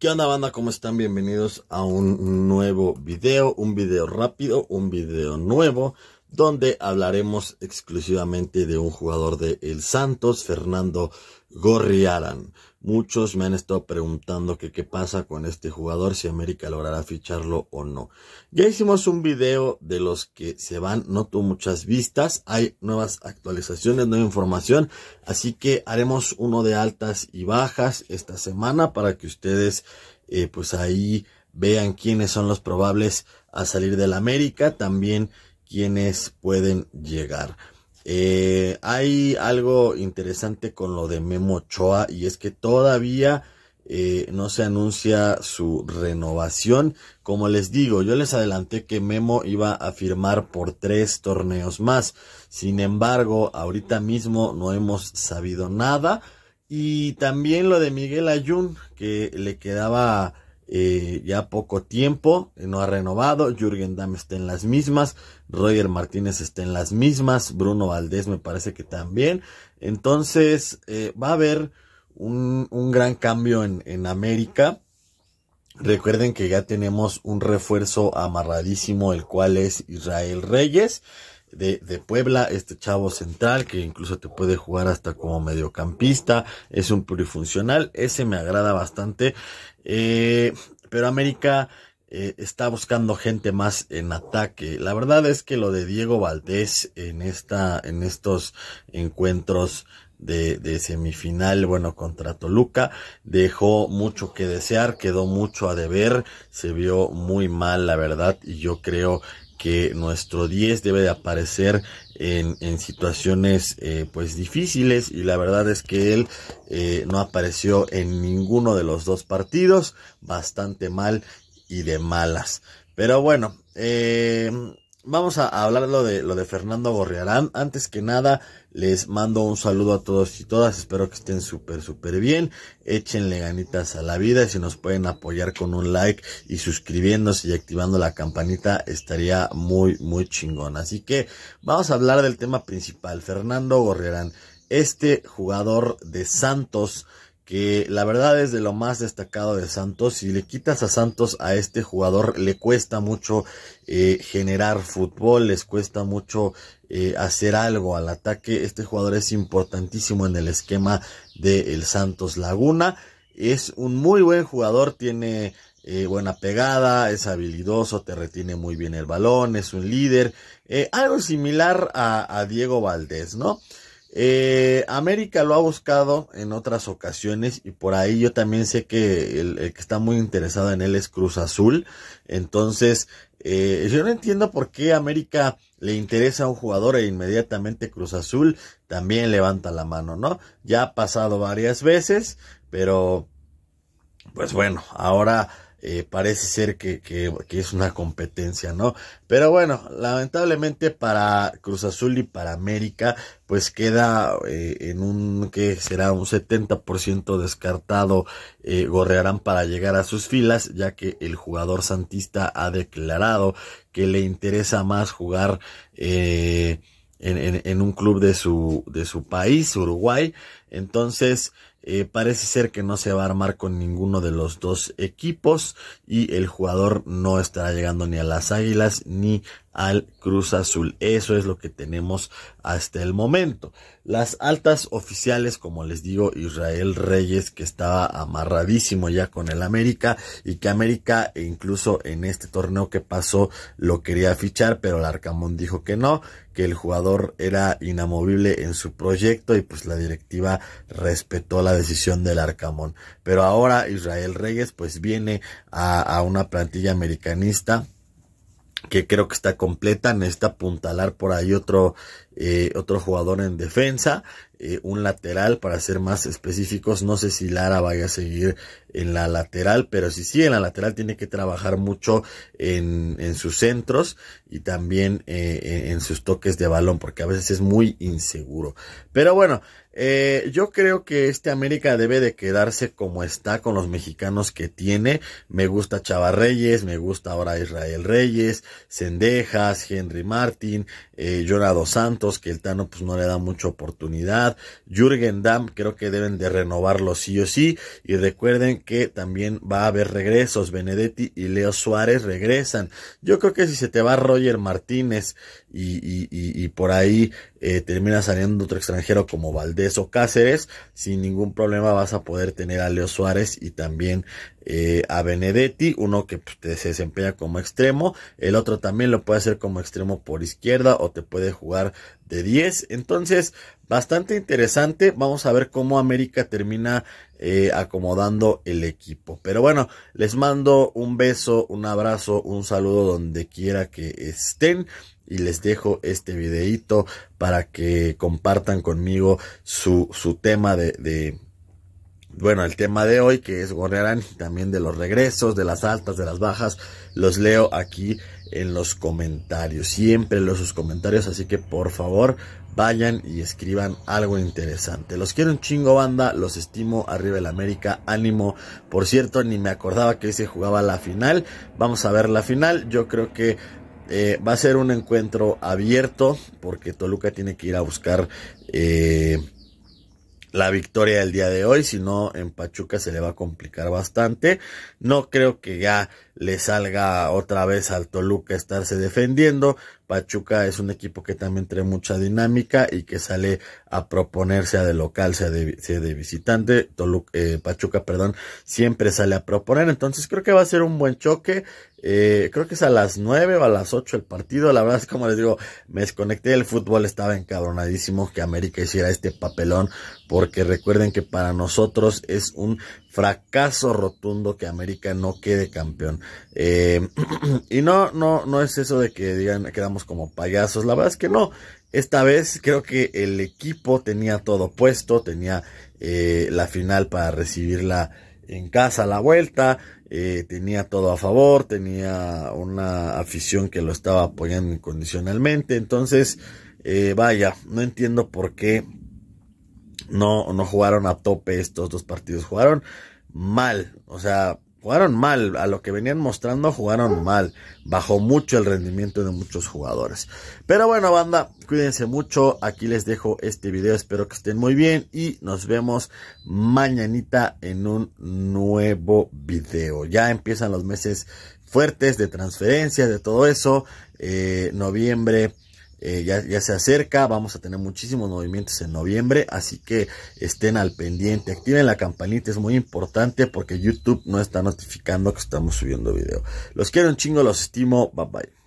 ¿Qué onda banda? ¿Cómo están? Bienvenidos a un nuevo video, un video rápido, un video nuevo, donde hablaremos exclusivamente de un jugador de El Santos, Fernando Gorriaran. Muchos me han estado preguntando que qué pasa con este jugador, si América logrará ficharlo o no. Ya hicimos un video de los que se van, no tuvo muchas vistas, hay nuevas actualizaciones, nueva información, así que haremos uno de altas y bajas esta semana para que ustedes eh, pues ahí vean quiénes son los probables a salir del América, también quiénes pueden llegar. Eh, hay algo interesante con lo de Memo Ochoa y es que todavía eh, no se anuncia su renovación. Como les digo, yo les adelanté que Memo iba a firmar por tres torneos más. Sin embargo, ahorita mismo no hemos sabido nada. Y también lo de Miguel Ayun, que le quedaba eh, ya poco tiempo, eh, no ha renovado, Jürgen Damm está en las mismas, Roger Martínez está en las mismas, Bruno Valdés me parece que también, entonces eh, va a haber un, un gran cambio en, en América. Recuerden que ya tenemos un refuerzo amarradísimo, el cual es Israel Reyes de, Puebla, este chavo central que incluso te puede jugar hasta como mediocampista, es un plurifuncional, ese me agrada bastante, eh, pero América eh, está buscando gente más en ataque. La verdad es que lo de Diego Valdés en esta, en estos encuentros de, de, semifinal, bueno, contra Toluca, dejó mucho que desear, quedó mucho a deber, se vio muy mal, la verdad, y yo creo que nuestro 10 debe de aparecer en, en situaciones eh, pues difíciles y la verdad es que él eh, no apareció en ninguno de los dos partidos, bastante mal y de malas. Pero bueno, eh, Vamos a hablar de lo de Fernando Gorriarán. Antes que nada, les mando un saludo a todos y todas. Espero que estén súper, súper bien. Échenle ganitas a la vida. Y si nos pueden apoyar con un like y suscribiéndose y activando la campanita, estaría muy, muy chingón. Así que vamos a hablar del tema principal. Fernando Gorriarán. Este jugador de Santos que la verdad es de lo más destacado de Santos. Si le quitas a Santos a este jugador, le cuesta mucho eh, generar fútbol, les cuesta mucho eh, hacer algo al ataque. Este jugador es importantísimo en el esquema del El Santos Laguna. Es un muy buen jugador, tiene eh, buena pegada, es habilidoso, te retiene muy bien el balón, es un líder. Eh, algo similar a, a Diego Valdés, ¿no? Eh, América lo ha buscado en otras ocasiones y por ahí yo también sé que el, que está muy interesado en él es Cruz Azul. Entonces, eh, yo no entiendo por qué América le interesa a un jugador e inmediatamente Cruz Azul también levanta la mano, ¿no? Ya ha pasado varias veces, pero pues bueno, ahora eh, parece ser que, que, es una competencia, ¿no? Pero bueno, lamentablemente para Cruz Azul y para América, pues queda eh, en un que será un 70% descartado eh, Gorrearán para llegar a sus filas, ya que el jugador Santista ha declarado que le interesa más jugar. Eh, en, en, un club de su, de su país, Uruguay. Entonces, eh, parece ser que no se va a armar con ninguno de los dos equipos y el jugador no estará llegando ni a las Águilas ni al Cruz Azul. Eso es lo que tenemos hasta el momento. Las altas oficiales, como les digo, Israel Reyes, que estaba amarradísimo ya con el América y que América e incluso en este torneo que pasó lo quería fichar, pero el Arcamón dijo que no, que el jugador era inamovible en su proyecto y pues la directiva respetó la decisión del Arcamón. Pero ahora Israel Reyes pues viene a, una plantilla americanista que creo que está completa. Necesita apuntalar por ahí otro eh, otro jugador en defensa, eh, un lateral para ser más específicos, no sé si Lara vaya a seguir en la lateral, pero si sí en la lateral tiene que trabajar mucho en, sus centros y también eh, en, sus toques de balón, porque a veces es muy inseguro. Pero bueno, yo creo que este América debe de quedarse como está con los mexicanos que tiene. Me gusta Chava Reyes, me gusta ahora Israel Reyes, Cendejas, Henry Martin, eh, Santos, que el Tano pues no le da mucha oportunidad. Jürgen Damm creo que deben de renovarlo sí o sí. Y recuerden que también va a haber regresos. Benedetti y Leo Suárez regresan. Yo creo que si se te va Roger Martínez y, por ahí eh, termina saliendo otro extranjero como Valdés o Cáceres, sin ningún problema vas a poder tener a Leo Suárez y también eh, a Benedetti, uno que se pues, desempeña como extremo, el otro también lo puede hacer como extremo por izquierda o te puede jugar de 10, entonces bastante interesante, vamos a ver cómo América termina eh, acomodando el equipo, pero bueno, les mando un beso, un abrazo, un saludo donde quiera que estén y les dejo este videito para que compartan conmigo su, su tema de, bueno, el tema de hoy que es Gorriarán y también de los regresos, de las altas, de las bajas, los leo aquí en los comentarios. Siempre leo sus comentarios, así que por favor vayan y escriban algo interesante. Los quiero un chingo banda, los estimo, arriba el América, ánimo. Por cierto, ni me acordaba que se jugaba la final. Vamos a ver la final. Yo creo que eh, va a ser un encuentro abierto porque Toluca tiene que ir a buscar eh, la victoria del día de hoy, si no en Pachuca se le va a complicar bastante. No creo que ya le salga otra vez al Toluca estarse defendiendo, Pachuca es un equipo que también trae mucha dinámica y que sale a proponer, sea de local, sea de, visitante. Toluca, eh, Pachuca, perdón, siempre sale a proponer. Entonces creo que va a ser un buen choque. Eh, creo que es a las nueve o a las 8 el partido. La verdad es como les digo, me desconecté el fútbol. Estaba encabronadísimo que América hiciera este papelón. Porque recuerden que para nosotros es un fracaso rotundo que América no quede campeón. Eh, y no, no, no es eso de que digan, quedamos como payasos. La verdad es que no. Esta vez creo que el equipo tenía todo puesto, tenía eh, la final para recibirla en casa la vuelta, eh, tenía todo a favor, tenía una afición que lo estaba apoyando incondicionalmente. Entonces, eh, vaya, no entiendo por qué no, no jugaron a tope estos dos partidos. Jugaron mal, o sea, jugaron mal, a lo que venían mostrando jugaron mal, bajó mucho el rendimiento de muchos jugadores. Pero bueno, banda, cuídense mucho, aquí les dejo este video, espero que estén muy bien y nos vemos mañanita en un nuevo video. Ya empiezan los meses fuertes de transferencias, de todo eso, eh, noviembre, eh, ya, ya, se acerca, vamos a tener muchísimos movimientos en noviembre, así que estén al pendiente, activen la campanita, es muy importante porque YouTube no está notificando que estamos subiendo video. Los quiero un chingo, los estimo, bye bye.